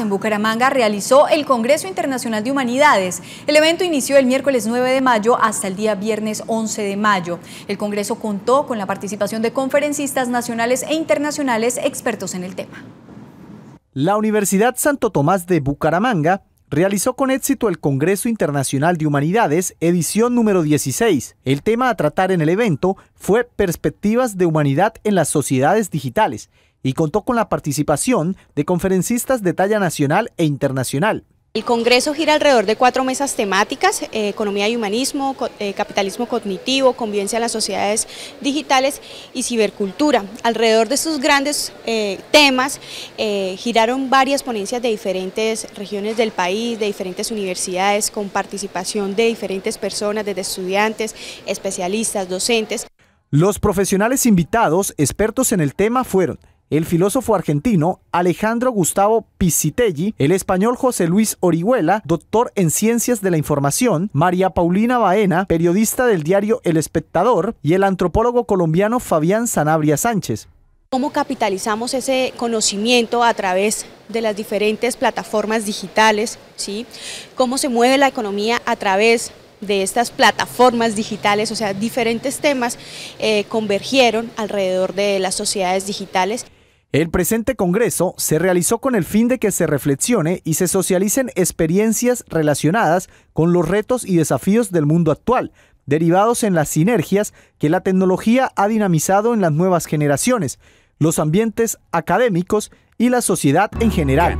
en Bucaramanga realizó el Congreso Internacional de Humanidades. El evento inició el miércoles 9 de mayo hasta el día viernes 11 de mayo. El Congreso contó con la participación de conferencistas nacionales e internacionales expertos en el tema. La Universidad Santo Tomás de Bucaramanga realizó con éxito el Congreso Internacional de Humanidades, edición número 16. El tema a tratar en el evento fue Perspectivas de Humanidad en las Sociedades Digitales, y contó con la participación de conferencistas de talla nacional e internacional. El Congreso gira alrededor de cuatro mesas temáticas, eh, economía y humanismo, eh, capitalismo cognitivo, convivencia en las sociedades digitales y cibercultura. Alrededor de estos grandes eh, temas giraron varias ponencias de diferentes regiones del país, de diferentes universidades, con participación de diferentes personas, desde estudiantes, especialistas, docentes. Los profesionales invitados, expertos en el tema, fueron el filósofo argentino Alejandro Gustavo Pisitelli, el español José Luis Orihuela, doctor en ciencias de la información, María Paulina Baena, periodista del diario El Espectador, y el antropólogo colombiano Fabián Sanabria Sánchez. ¿Cómo capitalizamos ese conocimiento a través de las diferentes plataformas digitales? ¿sí? ¿Cómo se mueve la economía a través de estas plataformas digitales? O sea, diferentes temas eh, convergieron alrededor de las sociedades digitales. El presente Congreso se realizó con el fin de que se reflexione y se socialicen experiencias relacionadas con los retos y desafíos del mundo actual, derivados en las sinergias que la tecnología ha dinamizado en las nuevas generaciones, los ambientes académicos y la sociedad en general.